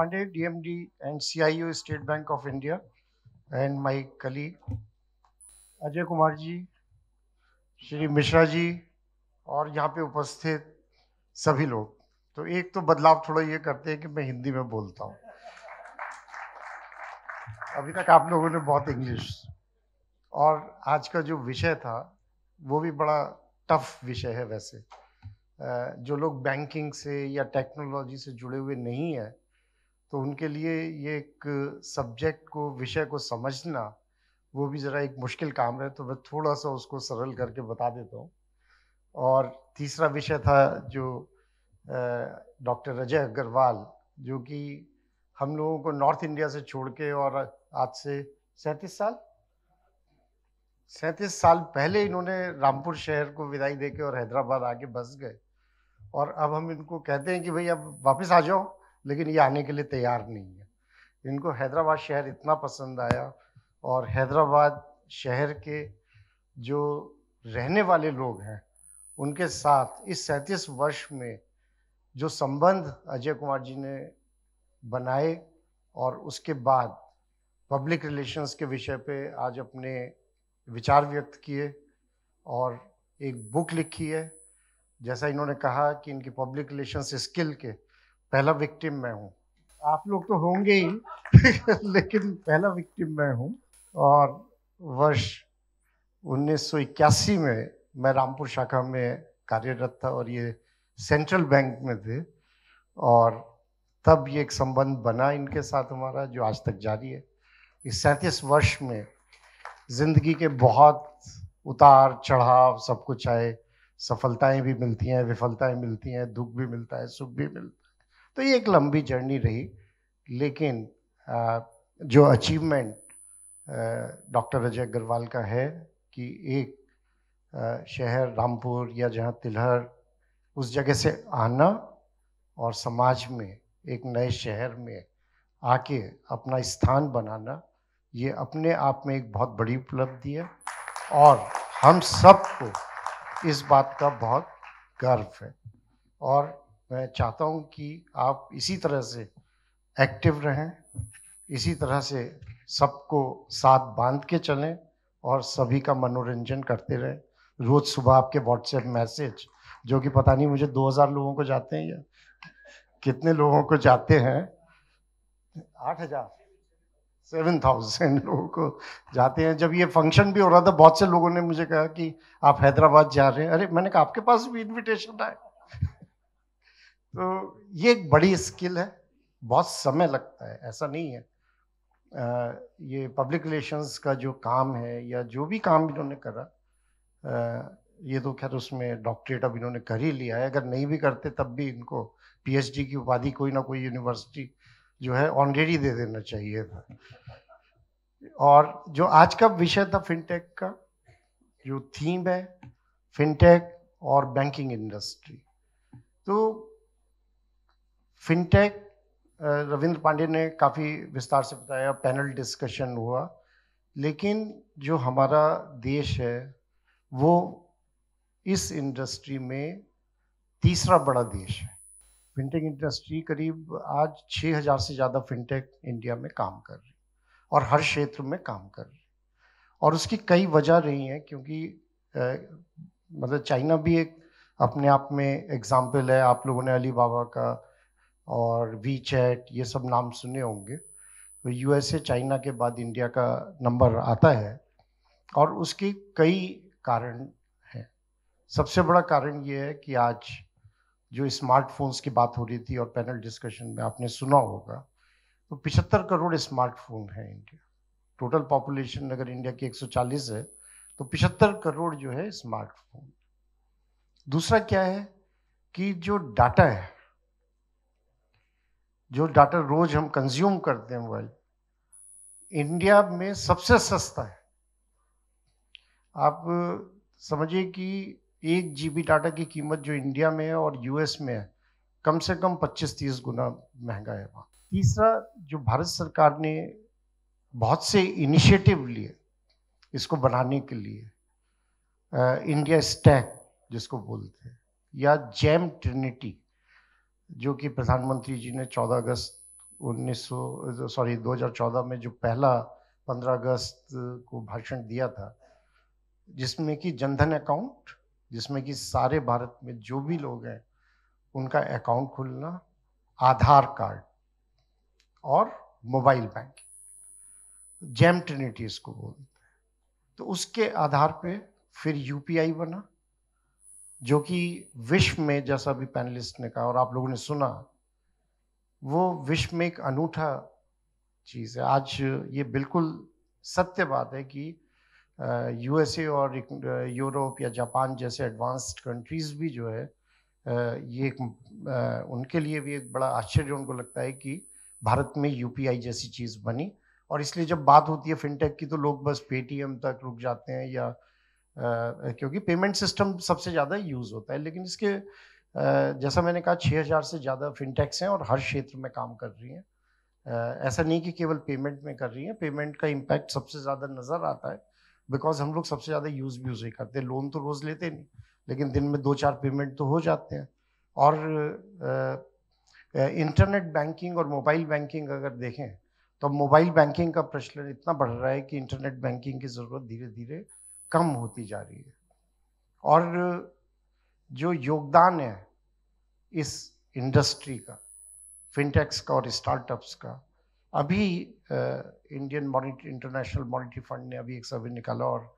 Pandey, DMD and CIO State Bank of India, and my colleague Ajay Kumar जी श्री मिश्रा जी और यहाँ पे उपस्थित सभी लोग तो एक तो बदलाव थोड़ा ये करते हैं कि मैं हिंदी में बोलता हूँ अभी तक आप लोगों ने बहुत इंग्लिश और आज का जो विषय था वो भी बड़ा टफ विषय है वैसे जो लोग बैंकिंग से या टेक्नोलॉजी से जुड़े हुए नहीं है तो उनके लिए ये एक सब्जेक्ट को विषय को समझना वो भी ज़रा एक मुश्किल काम है तो मैं थोड़ा सा उसको सरल करके बता देता हूँ और तीसरा विषय था जो डॉक्टर अजय अग्रवाल जो कि हम लोगों को नॉर्थ इंडिया से छोड़ के और आज से सैंतीस साल सैंतीस साल पहले इन्होंने रामपुर शहर को विदाई देके और हैदराबाद आके बस गए और अब हम इनको कहते हैं कि भाई अब वापस आ जाओ लेकिन ये आने के लिए तैयार नहीं है इनको हैदराबाद शहर इतना पसंद आया और हैदराबाद शहर के जो रहने वाले लोग हैं उनके साथ इस सैंतीस वर्ष में जो संबंध अजय कुमार जी ने बनाए और उसके बाद पब्लिक रिलेशंस के विषय पे आज अपने विचार व्यक्त किए और एक बुक लिखी है जैसा इन्होंने कहा कि इनकी पब्लिक रिलेशंस स्किल के पहला विक्टिम मैं हूँ आप लोग तो होंगे ही लेकिन पहला विक्टिम मैं हूँ और वर्ष 1981 में मैं रामपुर शाखा में कार्यरत था और ये सेंट्रल बैंक में थे और तब ये एक संबंध बना इनके साथ हमारा जो आज तक जारी है इस सैंतीस वर्ष में ज़िंदगी के बहुत उतार चढ़ाव सब कुछ आए सफलताएं भी मिलती हैं विफलताएं मिलती हैं दुख भी मिलता है सुख भी मिलता है तो ये एक लंबी जर्नी रही लेकिन जो अचीवमेंट डॉक्टर अजय अग्रवाल का है कि एक शहर रामपुर या जहाँ तिलहर उस जगह से आना और समाज में एक नए शहर में आके अपना स्थान बनाना ये अपने आप में एक बहुत बड़ी उपलब्धि है और हम सबको इस बात का बहुत गर्व है और मैं चाहता हूं कि आप इसी तरह से एक्टिव रहें इसी तरह से सबको साथ बांध के चलें और सभी का मनोरंजन करते रहें रोज़ सुबह आपके व्हाट्सएप मैसेज जो कि पता नहीं मुझे 2000 लोगों को जाते हैं या कितने लोगों को जाते हैं 8000 7000 लोगों को जाते हैं जब ये फंक्शन भी हो रहा था बहुत से लोगों ने मुझे कहा कि आप हैदराबाद जा रहे हैं अरे मैंने कहा आपके पास भी इन्विटेशन आए तो ये एक बड़ी स्किल है बहुत समय लगता है ऐसा नहीं है आ, ये पब्लिक रिलेशंस का जो काम है या जो भी काम इन्होंने करा आ, ये तो खैर उसमें डॉक्टरेट अब इन्होंने कर ही लिया है अगर नहीं भी करते तब भी इनको पीएचडी की उपाधि कोई ना कोई यूनिवर्सिटी जो है ऑलरेडी दे देना चाहिए था और जो आज का विषय था फिनटेक का जो थीम है फिनटेक और बैंकिंग इंडस्ट्री तो फिनटेक रविंद्र पांडे ने काफ़ी विस्तार से बताया पैनल डिस्कशन हुआ लेकिन जो हमारा देश है वो इस इंडस्ट्री में तीसरा बड़ा देश है फिनटेक इंडस्ट्री करीब आज 6000 से ज़्यादा फिनटेक इंडिया में काम कर रही और हर क्षेत्र में काम कर रही और उसकी कई वजह रही हैं क्योंकि आ, मतलब चाइना भी एक अपने आप में एग्जाम्पल है आप लोगों ने अली बाबा का और वी चैट ये सब नाम सुने होंगे तो यूएसए चाइना के बाद इंडिया का नंबर आता है और उसके कई कारण हैं सबसे बड़ा कारण ये है कि आज जो स्मार्टफोन्स की बात हो रही थी और पैनल डिस्कशन में आपने सुना होगा तो पिछहत्तर करोड़ स्मार्टफोन है इंडिया टोटल पॉपुलेशन अगर इंडिया की 140 है तो पिछहत्तर करोड़ जो है स्मार्टफोन दूसरा क्या है कि जो डाटा है जो डाटा रोज हम कंज्यूम करते हैं मोबाइल इंडिया में सबसे सस्ता है आप समझिए कि एक जीबी डाटा की कीमत जो इंडिया में है और यूएस में है कम से कम 25-30 गुना महंगा है वहाँ तीसरा जो भारत सरकार ने बहुत से इनिशिएटिव लिए इसको बनाने के लिए इंडिया स्टैक जिसको बोलते हैं या जैम ट्रिनिटी जो कि प्रधानमंत्री जी ने 14 अगस्त 1900 सॉरी 2014 में जो पहला 15 अगस्त को भाषण दिया था जिसमें कि जनधन अकाउंट जिसमें कि सारे भारत में जो भी लोग हैं उनका अकाउंट खुलना आधार कार्ड और मोबाइल बैंक जैम ट्रिनिटी इसको बोलते हैं तो उसके आधार पे फिर यूपीआई बना जो कि विश्व में जैसा भी पैनलिस्ट ने कहा और आप लोगों ने सुना वो विश्व में एक अनूठा चीज़ है आज ये बिल्कुल सत्य बात है कि यूएसए और यूरोप या जापान जैसे एडवांस्ड कंट्रीज़ भी जो है ये एक उनके लिए भी एक बड़ा आश्चर्य उनको लगता है कि भारत में यूपीआई जैसी चीज़ बनी और इसलिए जब बात होती है फिनटेक की तो लोग बस पेटीएम तक रुक जाते हैं या क्योंकि पेमेंट सिस्टम सबसे ज़्यादा यूज़ होता है लेकिन इसके जैसा मैंने कहा छः हज़ार से ज़्यादा फिनटेक्स हैं और हर क्षेत्र में काम कर रही हैं ऐसा नहीं कि केवल पेमेंट में कर रही हैं पेमेंट का इम्पैक्ट सबसे ज़्यादा नज़र आता है बिकॉज हम लोग सबसे ज़्यादा यूज़ भी यूज़ ही करते लोन तो रोज़ लेते नहीं लेकिन दिन में दो चार पेमेंट तो हो जाते हैं और इंटरनेट बैंकिंग और मोबाइल बैंकिंग अगर देखें तो मोबाइल बैंकिंग का प्रचलन इतना बढ़ रहा है कि इंटरनेट बैंकिंग की ज़रूरत धीरे धीरे कम होती जा रही है और जो योगदान है इस इंडस्ट्री का फिनटेक्स का और स्टार्टअप्स का अभी Indian monetary international monetary fund ने अभी एक सर्वे निकाला और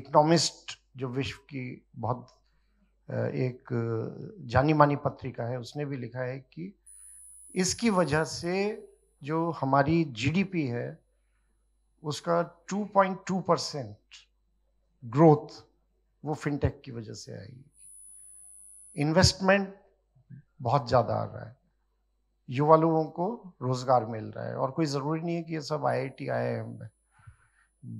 इकोनॉमिस्ट जो विश्व की बहुत एक जानी मानी पत्रिका है उसने भी लिखा है कि इसकी वजह से जो हमारी जीडीपी है उसका 2.2 परसेंट ग्रोथ वो फिनटेक की वजह से आएगी इन्वेस्टमेंट बहुत ज़्यादा आ रहा है युवा लोगों को रोजगार मिल रहा है और कोई ज़रूरी नहीं है कि ये सब आई I T I I am है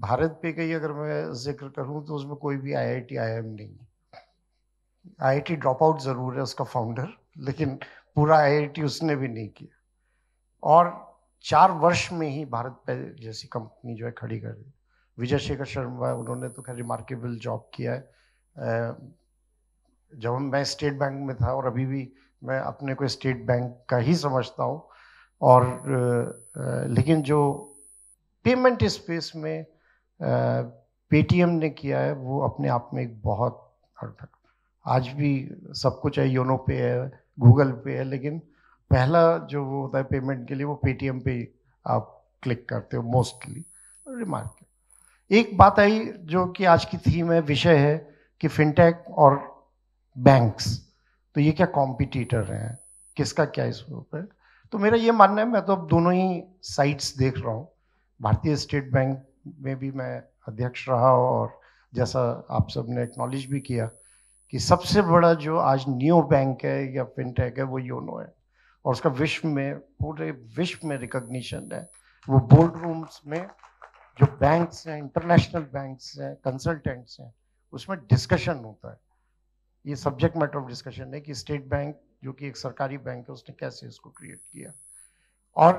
भारत पे कहीं अगर मैं जिक्र करूं तो उसमें कोई भी आई आई टी आई एम नहीं I I T dropout ज़रूर है उसका फाउंडर लेकिन पूरा आई आई टी उसने भी नहीं किया और चार वर्ष में ही भारत पे जैसी कंपनी जो है खड़ी कर दी विजय शेखर शर्मा उन्होंने तो खैर रिमार्केबल जॉब किया है जब मैं स्टेट बैंक में था और अभी भी मैं अपने को स्टेट बैंक का ही समझता हूँ और लेकिन जो पेमेंट स्पेस में पेटीएम ने किया है वो अपने आप में एक बहुत आज भी सब कुछ है योनो पे है गूगल पे है लेकिन पहला जो वो होता है पेमेंट के लिए वो पेटीएम पे आप क्लिक करते हो मोस्टली रिमार्क एक बात आई जो कि आज की थीम है विषय है कि फिनटेक और बैंक्स तो ये क्या कॉम्पिटिटर हैं किसका क्या इस पर तो मेरा ये मानना है मैं तो अब दोनों ही साइट्स देख रहा हूँ भारतीय स्टेट बैंक में भी मैं अध्यक्ष रहा और जैसा आप सब ने एक्नॉलेज भी किया कि सबसे बड़ा जो आज न्यू बैंक है या फिनटेक है वो योनो है और उसका विश्व में पूरे विश्व में रिकग्निशन है वो बोर्ड रूम्स में जो बैंक्स हैं इंटरनेशनल बैंक्स हैं कंसल्टेंट्स हैं उसमें डिस्कशन होता है ये सब्जेक्ट मैटर ऑफ डिस्कशन है कि स्टेट बैंक जो कि एक सरकारी बैंक है उसने कैसे इसको क्रिएट किया और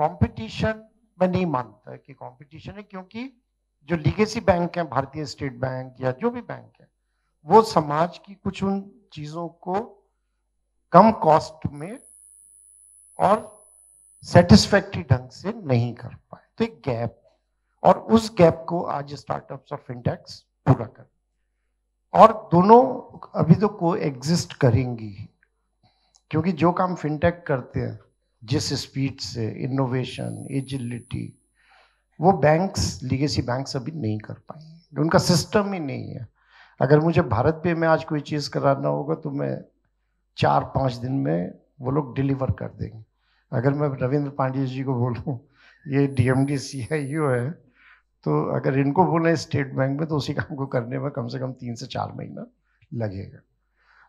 कंपटीशन मैं नहीं मानता कि कंपटीशन है क्योंकि जो लीगेसी बैंक हैं भारतीय स्टेट बैंक या जो भी बैंक है वो समाज की कुछ उन चीज़ों को कम कॉस्ट में और सेटिस्फैक्ट्री ढंग से नहीं कर एक गैप और उस गैप को आज स्टार्टअप्स और फिनटेक्स पूरा कर और दोनों अभी तो को एग्जिस्ट करेंगी क्योंकि जो काम फिनटेक करते हैं जिस स्पीड से इनोवेशन एजिलिटी वो बैंक्स लीगेसी बैंक्स अभी नहीं कर पाएंगे उनका सिस्टम ही नहीं है अगर मुझे भारत पे में आज कोई चीज़ कराना होगा तो मैं चार पाँच दिन में वो लोग डिलीवर कर देंगे अगर मैं रविंद्र पांडे जी को बोलूँ ये डीएमडी यू है तो अगर इनको बोले स्टेट बैंक में तो उसी काम को करने में कम से कम तीन से चार महीना लगेगा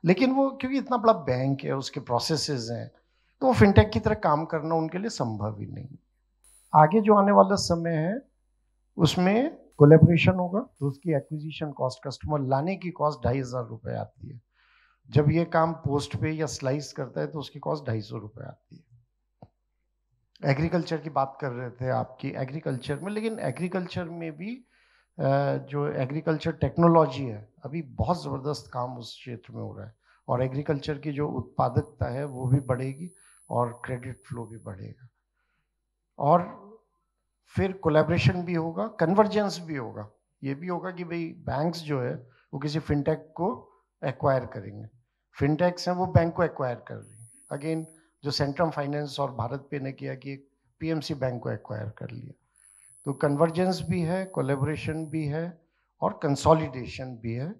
लेकिन वो क्योंकि इतना बड़ा बैंक है उसके प्रोसेसेस हैं तो वो फिनटेक की तरह काम करना उनके लिए संभव ही नहीं आगे जो आने वाला समय है उसमें कोलेबोरेशन होगा तो उसकी एक्विजिशन कॉस्ट कस्टमर लाने की कॉस्ट ढाई हज़ार रुपये आती है जब ये काम पोस्ट पे या स्लाइस करता है तो उसकी कॉस्ट ढाई सौ रुपये आती है एग्रीकल्चर की बात कर रहे थे आपकी एग्रीकल्चर में लेकिन एग्रीकल्चर में भी जो एग्रीकल्चर टेक्नोलॉजी है अभी बहुत ज़बरदस्त काम उस क्षेत्र में हो रहा है और एग्रीकल्चर की जो उत्पादकता है वो भी बढ़ेगी और क्रेडिट फ्लो भी बढ़ेगा और फिर कोलेब्रेशन भी होगा कन्वर्जेंस भी होगा ये भी होगा कि भाई बैंक्स जो है वो किसी फिनटेक को एक्वायर करेंगे फिनटेक्स हैं वो बैंक को एक्वायर कर रही हैं अगेन जो सेंट्रम फाइनेंस और भारत पे ने किया कि पीएमसी बैंक को एक्वायर कर लिया तो कन्वर्जेंस भी है कोलेबोरेशन भी है और कंसोलिडेशन भी है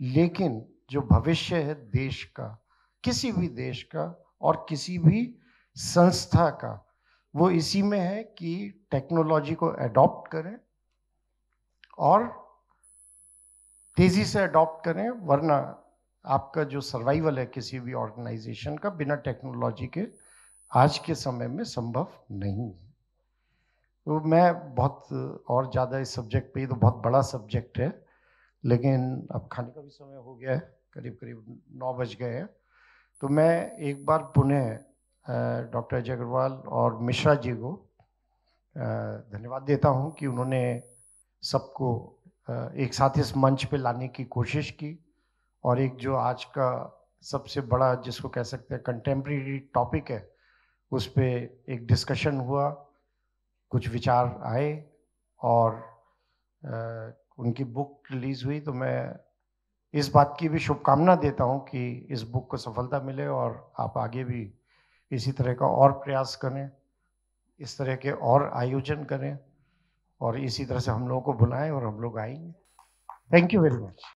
लेकिन जो भविष्य है देश का किसी भी देश का और किसी भी संस्था का वो इसी में है कि टेक्नोलॉजी को एडॉप्ट करें और तेज़ी से अडॉप्ट करें वरना आपका जो सर्वाइवल है किसी भी ऑर्गेनाइजेशन का बिना टेक्नोलॉजी के आज के समय में संभव नहीं है तो मैं बहुत और ज़्यादा इस सब्जेक्ट पे तो बहुत बड़ा सब्जेक्ट है लेकिन अब खाने का भी समय हो गया है करीब करीब नौ बज गए हैं तो मैं एक बार पुनः डॉक्टर अजय अग्रवाल और मिश्रा जी को धन्यवाद देता हूँ कि उन्होंने सबको एक साथ इस मंच पे लाने की कोशिश की और एक जो आज का सबसे बड़ा जिसको कह सकते हैं कंटेम्प्रेरी टॉपिक है उस पर एक डिस्कशन हुआ कुछ विचार आए और उनकी बुक रिलीज़ हुई तो मैं इस बात की भी शुभकामना देता हूं कि इस बुक को सफलता मिले और आप आगे भी इसी तरह का और प्रयास करें इस तरह के और आयोजन करें और इसी तरह से हम लोगों को बुलाएं और हम लोग आएंगे थैंक यू वेरी मच